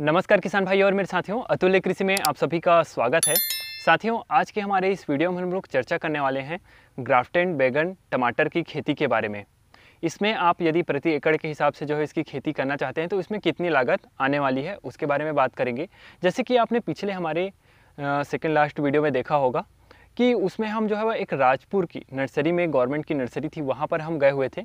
नमस्कार किसान भाई और मेरे साथियों अतुल्य कृषि में आप सभी का स्वागत है साथियों आज के हमारे इस वीडियो में हम लोग चर्चा करने वाले हैं ग्राफ्टेंड बैगन टमाटर की खेती के बारे में इसमें आप यदि प्रति एकड़ के हिसाब से जो है इसकी खेती करना चाहते हैं तो इसमें कितनी लागत आने वाली है उसके बारे में बात करेंगे जैसे कि आपने पिछले हमारे सेकेंड लास्ट वीडियो में देखा होगा कि उसमें हम जो है वह एक राजपुर की नर्सरी में गवर्नमेंट की नर्सरी थी वहाँ पर हम गए हुए थे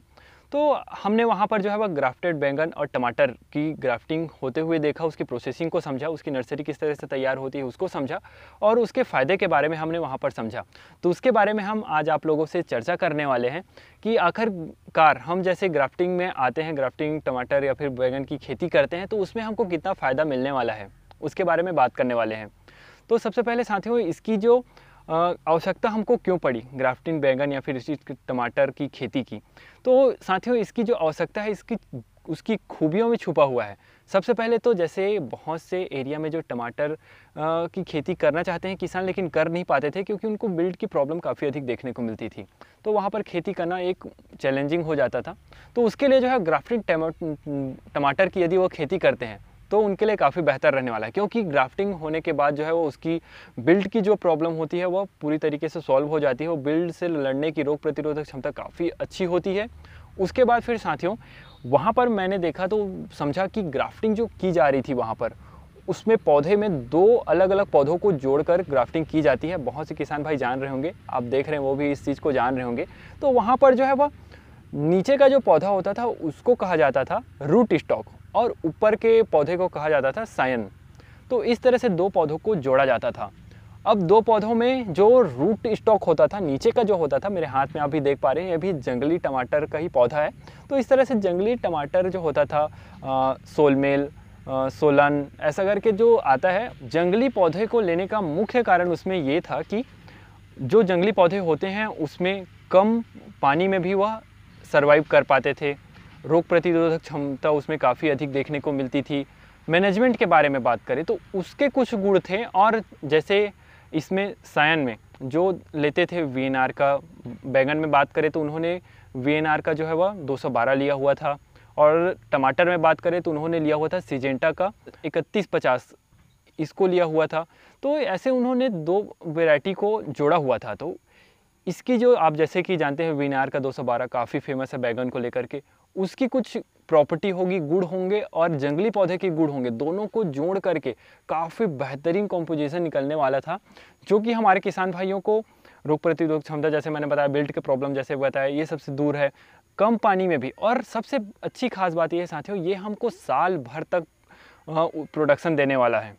तो हमने वहाँ पर जो है वह ग्राफ्टेड बैंगन और टमाटर की ग्राफ्टिंग होते हुए देखा उसकी प्रोसेसिंग को समझा उसकी नर्सरी किस तरह से तैयार होती है उसको समझा और उसके फ़ायदे के बारे में हमने वहाँ पर समझा तो उसके बारे में हम आज आप लोगों से चर्चा करने वाले हैं कि आखिरकार हम जैसे ग्राफ्टिंग में आते हैं ग्राफ्टिंग टमाटर या फिर बैंगन की खेती करते हैं तो उसमें हमको कितना फ़ायदा मिलने वाला है उसके बारे में बात करने वाले हैं तो सबसे पहले साथियों इसकी जो आवश्यकता हमको क्यों पड़ी ग्राफ्टिंग बैंगन या फिर इसी टमाटर की खेती की तो साथियों इसकी जो आवश्यकता है इसकी उसकी खूबियों में छुपा हुआ है सबसे पहले तो जैसे बहुत से एरिया में जो टमाटर की खेती करना चाहते हैं किसान लेकिन कर नहीं पाते थे क्योंकि उनको बिल्ड की प्रॉब्लम काफ़ी अधिक देखने को मिलती थी तो वहाँ पर खेती करना एक चैलेंजिंग हो जाता था तो उसके लिए जो है ग्राफ्टिंग टमाटर की यदि वो खेती करते हैं तो उनके लिए काफ़ी बेहतर रहने वाला है क्योंकि ग्राफ्टिंग होने के बाद जो है वो उसकी बिल्ड की जो प्रॉब्लम होती है वो पूरी तरीके से सॉल्व हो जाती है वो बिल्ड से लड़ने की रोग प्रतिरोधक क्षमता काफ़ी अच्छी होती है उसके बाद फिर साथियों वहाँ पर मैंने देखा तो समझा कि ग्राफ्टिंग जो की जा रही थी वहाँ पर उसमें पौधे में दो अलग अलग पौधों को जोड़कर ग्राफ्टिंग की जाती है बहुत से किसान भाई जान रहे होंगे आप देख रहे हैं वो भी इस चीज़ को जान रहे होंगे तो वहाँ पर जो है वह नीचे का जो पौधा होता था उसको कहा जाता था रूट स्टॉक और ऊपर के पौधे को कहा जाता था सायन तो इस तरह से दो पौधों को जोड़ा जाता था अब दो पौधों में जो रूट स्टॉक होता था नीचे का जो होता था मेरे हाथ में आप भी देख पा रहे हैं ये भी जंगली टमाटर का ही पौधा है तो इस तरह से जंगली टमाटर जो होता था आ, सोलमेल आ, सोलन ऐसा करके जो आता है जंगली पौधे को लेने का मुख्य कारण उसमें ये था कि जो जंगली पौधे होते हैं उसमें कम पानी में भी वह सर्वाइव कर पाते थे रोग प्रतिरोधक क्षमता उसमें काफ़ी अधिक देखने को मिलती थी मैनेजमेंट के बारे में बात करें तो उसके कुछ गुण थे और जैसे इसमें सायन में जो लेते थे वी का बैगन में बात करें तो उन्होंने वी का जो है वह 212 लिया हुआ था और टमाटर में बात करें तो उन्होंने लिया हुआ था सिजेंटा का इकतीस पचास इसको लिया हुआ था तो ऐसे उन्होंने दो वेराइटी को जोड़ा हुआ था तो इसकी जो आप जैसे कि जानते हैं वीनार का 212 काफ़ी फेमस है बैगन को लेकर के उसकी कुछ प्रॉपर्टी होगी गुड़ होंगे और जंगली पौधे के गुड़ होंगे दोनों को जोड़ करके काफ़ी बेहतरीन कॉम्पोजिशन निकलने वाला था जो कि हमारे किसान भाइयों को रोग प्रतिरोध क्षमता जैसे मैंने बताया बिल्ट के प्रॉब्लम जैसे बताया ये सबसे दूर है कम पानी में भी और सबसे अच्छी खास बात ये साथियों ये हमको साल भर तक प्रोडक्शन देने वाला है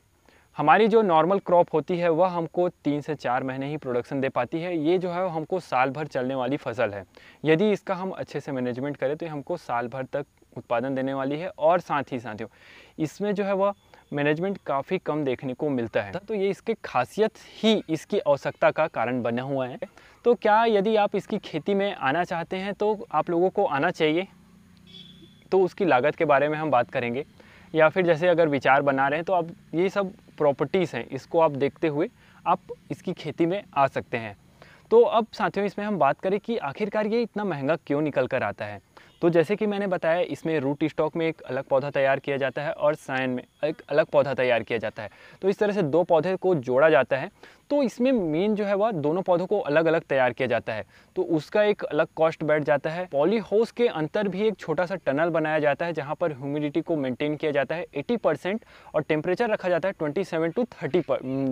हमारी जो नॉर्मल क्रॉप होती है वह हमको तीन से चार महीने ही प्रोडक्शन दे पाती है ये जो है हमको साल भर चलने वाली फसल है यदि इसका हम अच्छे से मैनेजमेंट करें तो ये हमको साल भर तक उत्पादन देने वाली है और साथ ही साथियों इसमें जो है वह मैनेजमेंट काफ़ी कम देखने को मिलता है तो ये इसके खासियत ही इसकी आवश्यकता का कारण बना हुआ है तो क्या यदि आप इसकी खेती में आना चाहते हैं तो आप लोगों को आना चाहिए तो उसकी लागत के बारे में हम बात करेंगे या फिर जैसे अगर विचार बना रहे हैं तो आप ये सब प्रॉपर्टीज़ हैं इसको आप देखते हुए आप इसकी खेती में आ सकते हैं तो अब साथियों इसमें हम बात करें कि आखिरकार ये इतना महंगा क्यों निकल कर आता है तो जैसे कि मैंने बताया इसमें रूट स्टॉक में एक अलग पौधा तैयार किया जाता है और साइन में एक अलग पौधा तैयार किया जाता है तो इस तरह से दो पौधे को जोड़ा जाता है तो इसमें मेन जो है वह दोनों पौधों को अलग अलग तैयार किया जाता है तो उसका एक अलग कॉस्ट बैठ जाता है पॉलीहाउस के अंतर भी एक छोटा सा टनल बनाया जाता है जहाँ पर ह्यूमिडिटी को मेंटेन किया जाता है 80 परसेंट और टेम्परेचर रखा जाता है 27 टू थर्टी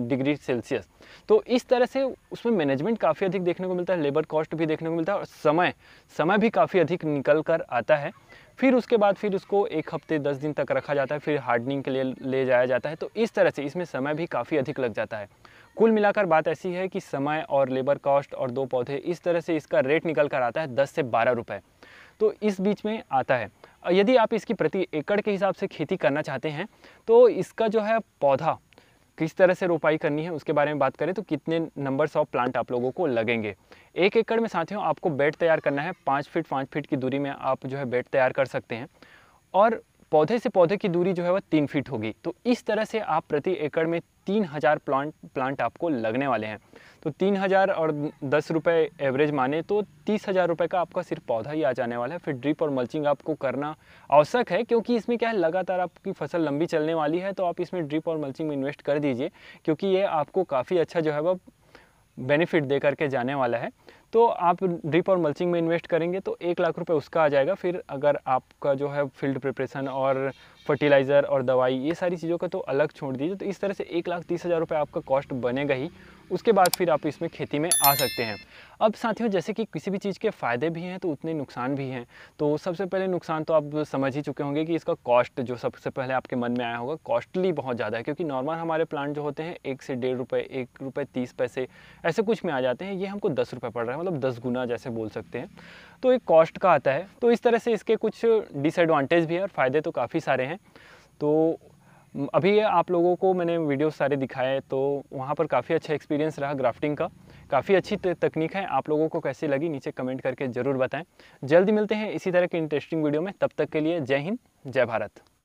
डिग्री सेल्सियस तो इस तरह से उसमें मैनेजमेंट काफ़ी अधिक देखने को मिलता है लेबर कॉस्ट भी देखने को मिलता है और समय समय भी काफ़ी अधिक निकल कर आता है फिर उसके बाद फिर उसको एक हफ्ते दस दिन तक रखा जाता है फिर हार्डनिंग के लिए ले जाया जाता है तो इस तरह से इसमें समय भी काफ़ी अधिक लग जाता है कुल मिलाकर बात ऐसी है कि समय और लेबर कॉस्ट और दो पौधे इस तरह से इसका रेट निकल कर आता है दस से बारह रुपये तो इस बीच में आता है यदि आप इसकी प्रति एकड़ के हिसाब से खेती करना चाहते हैं तो इसका जो है पौधा किस तरह से रोपाई करनी है उसके बारे में बात करें तो कितने नंबर्स ऑफ प्लांट आप लोगों को लगेंगे एक एकड़ में साथियों आपको बेड तैयार करना है पाँच फीट पाँच फीट की दूरी में आप जो है बेड तैयार कर सकते हैं और पौधे से पौधे की दूरी जो है वह तीन फीट होगी तो इस तरह से आप प्रति एकड़ में तीन हज़ार प्लांट प्लांट आपको लगने वाले हैं तो तीन हज़ार और दस रुपये एवरेज माने तो तीस हज़ार रुपये का आपका सिर्फ पौधा ही आ जाने वाला है फिर ड्रिप और मल्चिंग आपको करना आवश्यक है क्योंकि इसमें क्या है लगातार आपकी फसल लंबी चलने वाली है तो आप इसमें ड्रिप और मल्चिंग में इन्वेस्ट कर दीजिए क्योंकि ये आपको काफ़ी अच्छा जो है वह बेनिफिट दे करके जाने वाला है तो आप ड्रिप और मल्चिंग में इन्वेस्ट करेंगे तो एक लाख रुपये उसका आ जाएगा फिर अगर आपका जो है फील्ड प्रिपरेशन और फर्टिलाइज़र और दवाई ये सारी चीज़ों का तो अलग छोड़ दीजिए तो इस तरह से एक लाख तीस हज़ार रुपये आपका कॉस्ट बनेगा ही उसके बाद फिर आप इसमें खेती में आ सकते हैं अब साथियों जैसे कि किसी भी चीज़ के फ़ायदे भी हैं तो उतने नुकसान भी हैं तो सबसे पहले नुकसान तो आप समझ ही चुके होंगे कि इसका कॉस्ट जो सबसे पहले आपके मन में आया होगा कॉस्टली बहुत ज़्यादा है क्योंकि नॉर्मल हमारे प्लांट जो होते हैं एक से डेढ़ रुपये एक रुपये तीस पैसे ऐसे कुछ में आ जाते हैं ये हमको दस रुपये पड़ रहा है मतलब दस गुना जैसे बोल सकते हैं तो एक कॉस्ट का आता है तो इस तरह से इसके कुछ डिसएडवांटेज भी है और फ़ायदे तो काफ़ी सारे हैं तो अभी आप लोगों को मैंने वीडियो सारे दिखाए तो वहाँ पर काफ़ी अच्छा एक्सपीरियंस रहा ग्राफ्टिंग का काफ़ी अच्छी तकनीक है आप लोगों को कैसी लगी नीचे कमेंट करके ज़रूर बताएं जल्दी मिलते हैं इसी तरह के इंटरेस्टिंग वीडियो में तब तक के लिए जय हिंद जय भारत